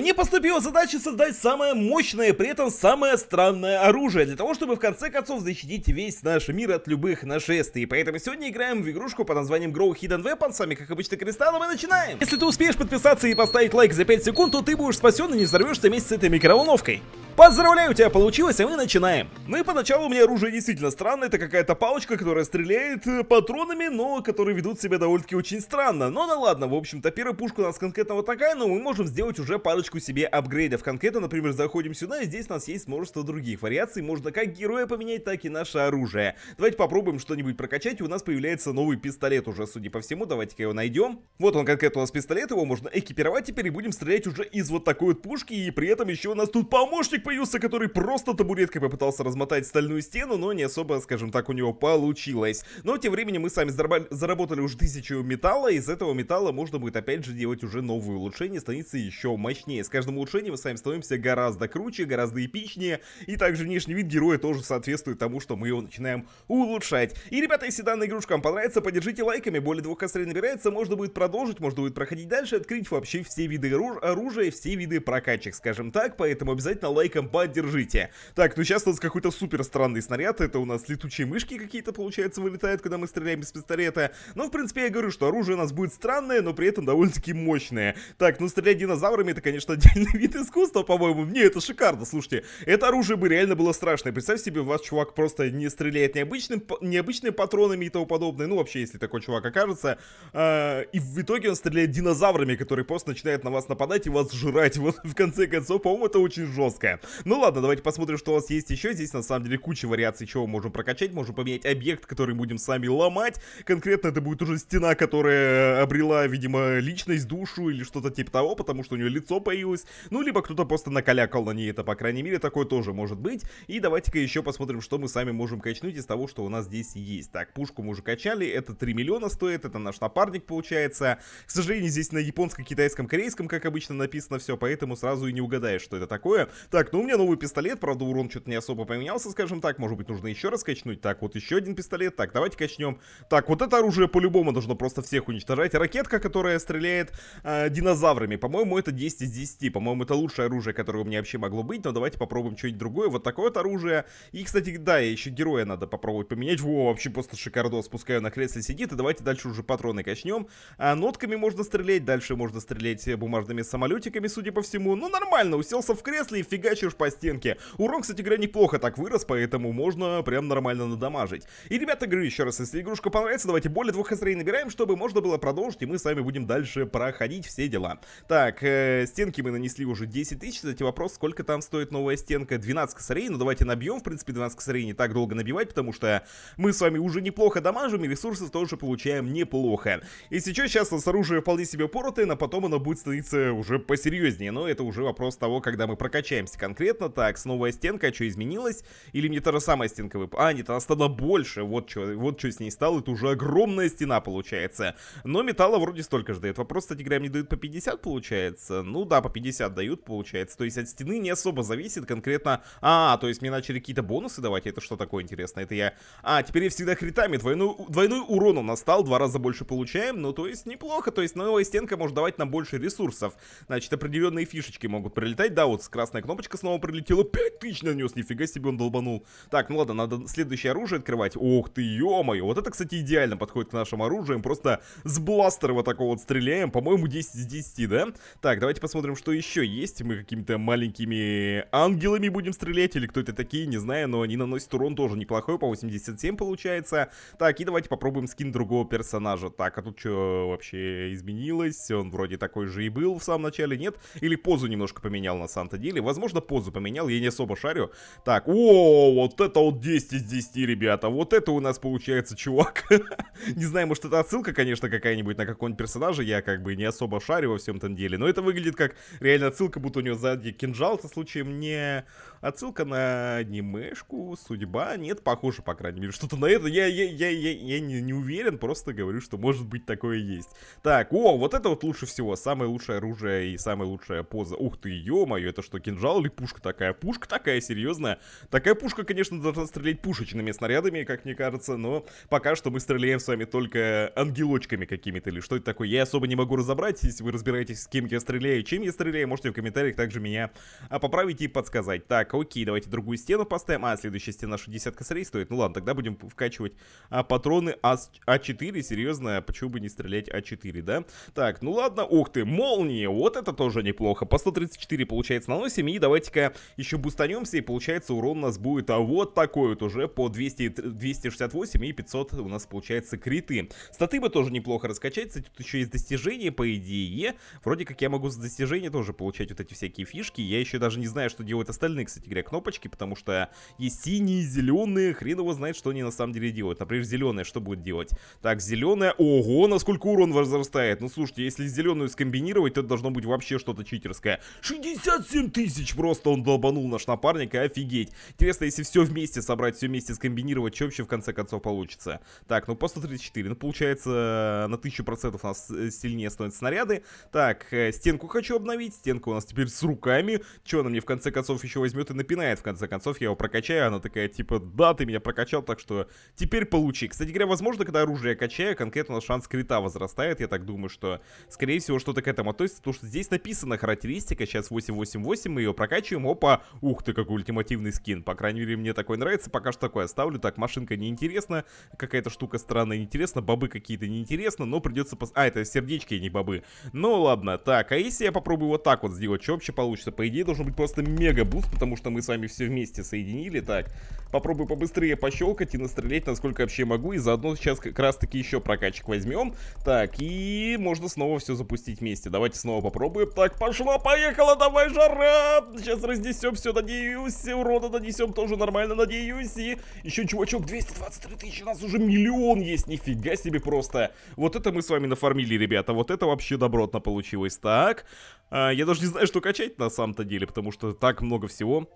Мне поступила задача создать самое мощное, при этом самое странное оружие, для того, чтобы в конце концов защитить весь наш мир от любых нашествий. Поэтому сегодня играем в игрушку под названием Grow Hidden Weapon, сами, как обычно, кристаллом мы начинаем! Если ты успеешь подписаться и поставить лайк за 5 секунд, то ты будешь спасен и не взорвешься вместе с этой микроволновкой. Поздравляю, у тебя получилось, а мы начинаем. Ну и поначалу у меня оружие действительно странное, это какая-то палочка, которая стреляет э, патронами, но которые ведут себя довольно-таки очень странно. Но ну да ладно, в общем-то, первая пушка у нас конкретно вот такая, но мы можем сделать уже парочку себе апгрейдов. Конкретно, например, заходим сюда, и здесь у нас есть множество других вариаций, можно как героя поменять, так и наше оружие. Давайте попробуем что-нибудь прокачать, и у нас появляется новый пистолет уже, судя по всему, давайте-ка его найдем. Вот он конкретно у нас пистолет, его можно экипировать теперь, и будем стрелять уже из вот такой вот пушки, и при этом еще у нас тут помощник появился, который просто табуреткой попытался размотать стальную стену, но не особо, скажем так, у него получилось. Но тем временем мы сами заработали уже тысячу металла, и из этого металла можно будет опять же делать уже новые улучшения, становиться еще мощнее. С каждым улучшением мы сами становимся гораздо круче, гораздо эпичнее, и также внешний вид героя тоже соответствует тому, что мы его начинаем улучшать. И, ребята, если данная игрушка вам понравится, поддержите лайками, более двух кострей набирается, можно будет продолжить, можно будет проходить дальше, открыть вообще все виды оружия, все виды прокачек, скажем так, поэтому обязательно лайк компа, держите. Так, ну сейчас у нас какой-то супер странный снаряд. Это у нас летучие мышки какие-то, получается, вылетают, когда мы стреляем из пистолета. Но, ну, в принципе, я говорю, что оружие у нас будет странное, но при этом довольно-таки мощное. Так, ну стрелять динозаврами, это, конечно, отдельный вид искусства, по-моему. мне это шикарно, слушайте. Это оружие бы реально было страшное. Представь себе, вас чувак просто не стреляет необычным, необычными патронами и тому подобное. Ну, вообще, если такой чувак окажется. Э, и в итоге он стреляет динозаврами, которые просто начинают на вас нападать и вас жрать. Вот, в конце концов, по-моему, это очень жестко. Ну ладно, давайте посмотрим, что у нас есть еще. Здесь на самом деле куча вариаций, чего мы можем прокачать. Можем поменять объект, который будем сами ломать. Конкретно это будет уже стена, которая э, обрела, видимо, личность, душу или что-то типа того, потому что у нее лицо появилось. Ну, либо кто-то просто накалякал на ней это, по крайней мере, такое тоже может быть. И давайте-ка еще посмотрим, что мы сами можем качнуть из того, что у нас здесь есть. Так, пушку мы уже качали, это 3 миллиона стоит, это наш напарник получается. К сожалению, здесь на японском, китайском, корейском, как обычно, написано все, поэтому сразу и не угадаешь, что это такое. Так, ну, у меня новый пистолет, правда, урон что-то не особо поменялся, скажем так. Может быть, нужно еще раз качнуть. Так, вот еще один пистолет. Так, давайте качнем. Так, вот это оружие по-любому должно просто всех уничтожать. Ракетка, которая стреляет э, динозаврами. По-моему, это 10 из 10. По-моему, это лучшее оружие, которое у меня вообще могло быть. Но давайте попробуем что-нибудь другое. Вот такое вот оружие. И, кстати, да, еще героя надо попробовать поменять. Во, вообще просто шикардос. Пускай на кресле сидит. И давайте дальше уже патроны качнем. А, нотками можно стрелять. Дальше можно стрелять бумажными самолетиками, судя по всему. Ну, нормально. Уселся в кресле и фигачит тащишь по стенке. Урон, кстати говоря, неплохо так вырос, поэтому можно прям нормально надамажить. И, ребята, говорю еще раз, если игрушка понравится, давайте более двух эсрей набираем, чтобы можно было продолжить, и мы с вами будем дальше проходить все дела. Так, э, стенки мы нанесли уже 10 тысяч, кстати, вопрос, сколько там стоит новая стенка? 12 косарей, Но ну, давайте набьем, в принципе, 12 косарей не так долго набивать, потому что мы с вами уже неплохо дамажим, и ресурсы тоже получаем неплохо. И что, сейчас у нас оружие вполне себе поротое, но потом оно будет становиться уже посерьезнее, но это уже вопрос того, когда мы прокачаемся конкретно конкретно так, с новая стенка, а что изменилось? Или мне та же самая стенка выпала? А, нет, она стала больше, вот что вот чё с ней стало, это уже огромная стена получается. Но металла вроде столько же дает. Вопрос, кстати говоря, мне дают по 50 получается? Ну да, по 50 дают получается. То есть от стены не особо зависит конкретно... А, то есть мне начали какие-то бонусы давать, это что такое интересно? Это я... А, теперь я всегда хритами, двойной, двойной урон у нас стал, два раза больше получаем, ну то есть неплохо. То есть новая стенка может давать нам больше ресурсов. Значит, определенные фишечки могут прилетать. Да, вот с красной кнопочкой Пятнашка снова прилетела. Пять тысяч нанес. Нифига себе он долбанул. Так, ну ладно, надо следующее оружие открывать. Ох ты, ё-моё. Вот это, кстати, идеально подходит к нашим оружиям. Просто с бластера вот такого вот стреляем. По-моему, 10 из 10, да? Так, давайте посмотрим, что еще есть. Мы какими-то маленькими ангелами будем стрелять. Или кто это такие, не знаю. Но они наносят урон тоже неплохой. По 87 получается. Так, и давайте попробуем скин другого персонажа. Так, а тут что вообще изменилось? Он вроде такой же и был в самом начале, нет? Или позу немножко поменял на самом-то деле? Возможно, позу поменял, я не особо шарю. Так, о, вот это вот 10 из 10, ребята. Вот это у нас получается чувак. не знаю, может это отсылка, конечно, какая-нибудь на какого-нибудь персонажа. Я как бы не особо шарю во всем этом деле. Но это выглядит как реально отсылка, будто у него сзади кинжал, со случаем не отсылка на анимешку, судьба. Нет, похоже, по крайней мере, что-то на это. Я, я, я, я, я не, не уверен, просто говорю, что может быть такое есть. Так, о, вот это вот лучше всего. Самое лучшее оружие и самая лучшая поза. Ух ты, ё-моё, это что, кинжал или пушка такая. Пушка такая серьезная. Такая пушка, конечно, должна стрелять пушечными снарядами, как мне кажется, но пока что мы стреляем с вами только ангелочками какими-то или что это такое. Я особо не могу разобрать, если вы разбираетесь, с кем я стреляю, чем я стреляю, можете в комментариях также меня а, поправить и подсказать. Так, окей, давайте другую стену поставим. А, следующая стена 60 косарей стоит. Ну ладно, тогда будем вкачивать а, патроны а, 4 Серьезно, а почему бы не стрелять А4, да? Так, ну ладно, ух ты, молнии. Вот это тоже неплохо. По 134 получается наносим. И давайте давайте-ка еще бустанемся, и получается урон у нас будет а вот такой вот уже по 200, 268 и 500 у нас получается криты. Статы бы тоже неплохо раскачается, тут еще есть достижения, по идее. Вроде как я могу за достижения тоже получать вот эти всякие фишки. Я еще даже не знаю, что делают остальные, кстати говоря, кнопочки, потому что есть синие, зеленые, хрен его знает, что они на самом деле делают. Например, зеленая что будет делать? Так, зеленая, ого, насколько урон возрастает. Ну, слушайте, если зеленую скомбинировать, то это должно быть вообще что-то читерское. 67 тысяч просто просто он долбанул наш напарник, и офигеть. Интересно, если все вместе собрать, все вместе скомбинировать, что вообще в конце концов получится. Так, ну по 134, ну получается на 1000% у нас э, сильнее становятся снаряды. Так, э, стенку хочу обновить, стенка у нас теперь с руками. Че она мне в конце концов еще возьмет и напинает, в конце концов я его прокачаю, она такая типа, да, ты меня прокачал, так что теперь получи. Кстати говоря, возможно, когда оружие я качаю, конкретно у нас шанс крита возрастает, я так думаю, что скорее всего что-то к этому относится, то, что здесь написано характеристика, сейчас 888, мы ее прокачиваем прокачиваем, опа, ух ты, какой ультимативный скин. По крайней мере, мне такой нравится, пока что такой оставлю. Так, машинка неинтересна, какая-то штука странная неинтересна, бобы какие-то неинтересно, но придется... Пос... А, это сердечки, а не бобы. Ну ладно, так, а если я попробую вот так вот сделать, что вообще получится? По идее, должен быть просто мега буст, потому что мы с вами все вместе соединили. Так, попробую побыстрее пощелкать и настрелять, насколько вообще могу, и заодно сейчас как раз-таки еще прокачек возьмем. Так, и можно снова все запустить вместе. Давайте снова попробуем. Так, пошло, поехало, давай, жара! Сейчас сейчас разнесем все, надеюсь. Урода нанесем тоже нормально, надеюсь. И еще, чувачок, 223 тысячи, у нас уже миллион есть. Нифига себе просто. Вот это мы с вами нафармили, ребята. Вот это вообще добротно получилось. Так, а, я даже не знаю, что качать на самом-то деле, потому что так много всего.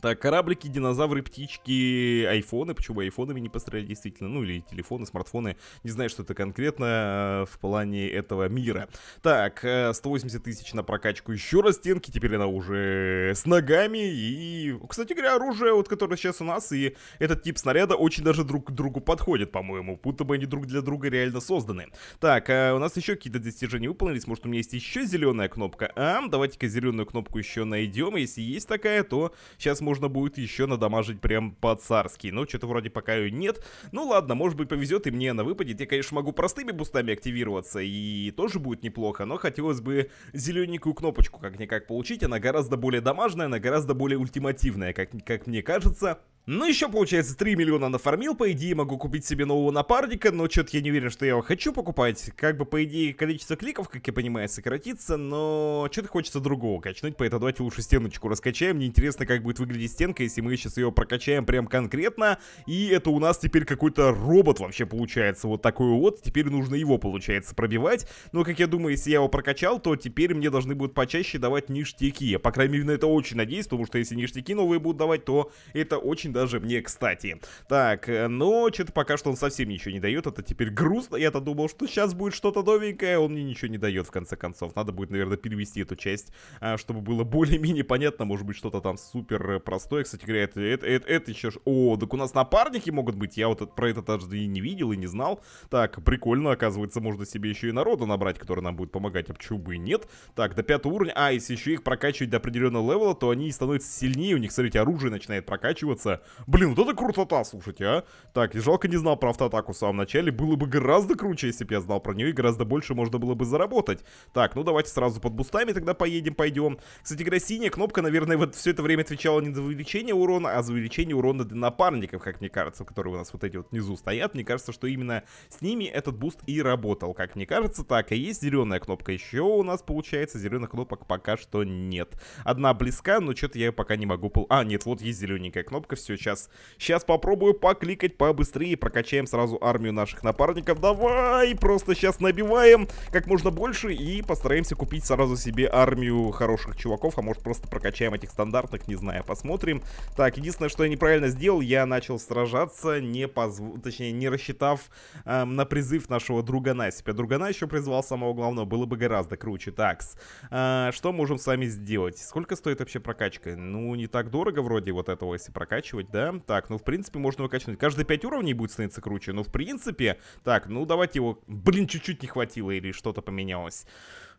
Так, кораблики, динозавры, птички, айфоны. Почему айфонами не построили действительно? Ну, или телефоны, смартфоны. Не знаю, что это конкретно э, в плане этого мира. Так, 180 э, тысяч на прокачку еще раз стенки. Теперь она уже с ногами. И, кстати говоря, оружие, вот которое сейчас у нас, и этот тип снаряда очень даже друг к другу подходит, по-моему. Будто бы они друг для друга реально созданы. Так, э, у нас еще какие-то достижения выполнились. Может, у меня есть еще зеленая кнопка? А, давайте-ка зеленую кнопку еще найдем. Если есть такая, то сейчас мы можно будет еще надамажить прям по-царски. Но ну, что-то вроде пока ее нет. Ну ладно, может быть повезет и мне она выпадет. Я, конечно, могу простыми бустами активироваться и тоже будет неплохо. Но хотелось бы зелененькую кнопочку как-никак получить. Она гораздо более дамажная, она гораздо более ультимативная, как, как мне кажется. Ну, еще, получается, 3 миллиона нафармил. По идее, могу купить себе нового напарника, но что-то я не уверен, что я его хочу покупать. Как бы, по идее, количество кликов, как я понимаю, сократится, но что-то хочется другого качнуть, поэтому давайте лучше стеночку раскачаем. Мне интересно, как будет выглядеть стенка, если мы сейчас ее прокачаем прям конкретно. И это у нас теперь какой-то робот вообще получается, вот такой вот. Теперь нужно его, получается, пробивать. Но, как я думаю, если я его прокачал, то теперь мне должны будут почаще давать ништяки. Я, по крайней мере, на это очень надеюсь, потому что если ништяки новые будут давать, то это очень даже мне, кстати. Так, э, но что-то пока что он совсем ничего не дает, это теперь грустно. Я-то думал, что сейчас будет что-то новенькое, а он мне ничего не дает в конце концов. Надо будет, наверное, перевести эту часть, а, чтобы было более-менее понятно, может быть, что-то там супер э, простое. Кстати говоря, это, это, это, это еще... О, так у нас напарники могут быть, я вот про это даже и не видел, и не знал. Так, прикольно, оказывается, можно себе еще и народу набрать, который нам будет помогать, а почему бы и нет? Так, до пятого уровня, а, если еще их прокачивать до определенного левела, то они становятся сильнее, у них, смотрите, оружие начинает прокачиваться, Блин, вот это крутота, слушайте, а. Так, и жалко не знал про автоатаку в самом начале. Было бы гораздо круче, если бы я знал про нее, и гораздо больше можно было бы заработать. Так, ну давайте сразу под бустами тогда поедем, пойдем. Кстати говоря, синяя кнопка, наверное, вот все это время отвечала не за увеличение урона, а за увеличение урона для напарников, как мне кажется, которые у нас вот эти вот внизу стоят. Мне кажется, что именно с ними этот буст и работал, как мне кажется. Так, и есть зеленая кнопка еще у нас получается. Зеленых кнопок пока что нет. Одна близка, но что-то я пока не могу... Пол... А, нет, вот есть зелененькая кнопка, все все, сейчас, сейчас попробую покликать побыстрее, прокачаем сразу армию наших напарников. Давай, просто сейчас набиваем как можно больше и постараемся купить сразу себе армию хороших чуваков, а может просто прокачаем этих стандартных, не знаю, посмотрим. Так, единственное, что я неправильно сделал, я начал сражаться, не позв... точнее, не рассчитав эм, на призыв нашего другана себя. Другана еще призвал самого главного, было бы гораздо круче. Так, э, что можем с вами сделать? Сколько стоит вообще прокачка? Ну, не так дорого вроде вот этого, если прокачивать выкачивать, да? Так, ну, в принципе, можно выкачивать. Каждые 5 уровней будет становиться круче, но, ну, в принципе... Так, ну, давайте его... Блин, чуть-чуть не хватило или что-то поменялось.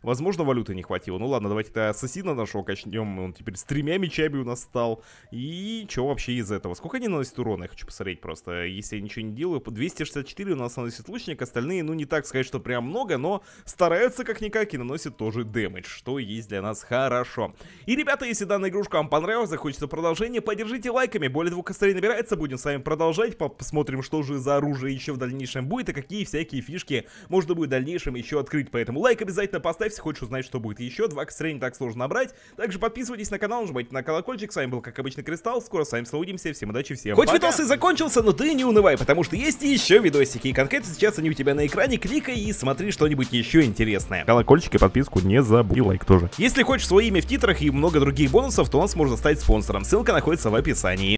Возможно, валюты не хватило. Ну ладно, давайте-то ассасина нашего качнем. Он теперь с тремя мечами у нас стал. И что вообще из этого? Сколько они наносят урона? Я хочу посмотреть просто. Если я ничего не делаю, по 264 у нас наносит лучник. Остальные, ну не так сказать, что прям много, но стараются как-никак и наносят тоже дэмэдж, что есть для нас хорошо. И, ребята, если данная игрушка вам понравилась, захочется продолжение, поддержите лайками. Более двух кострей набирается. Будем с вами продолжать. Посмотрим, что же за оружие еще в дальнейшем будет и какие всякие фишки можно будет в дальнейшем еще открыть. Поэтому лайк обязательно поставь если хочешь узнать, что будет еще. два к не так сложно набрать. Также подписывайтесь на канал, нажимайте на колокольчик. С вами был, как обычно, Кристалл. Скоро с вами слудимся. Всем удачи, всем Хоть пока. видос и закончился, но ты не унывай, потому что есть еще видосики. И конкретно сейчас они у тебя на экране. Кликай и смотри что-нибудь еще интересное. Колокольчик и подписку не забудь. И лайк тоже. Если хочешь свое имя в титрах и много других бонусов, то нас можно стать спонсором. Ссылка находится в описании.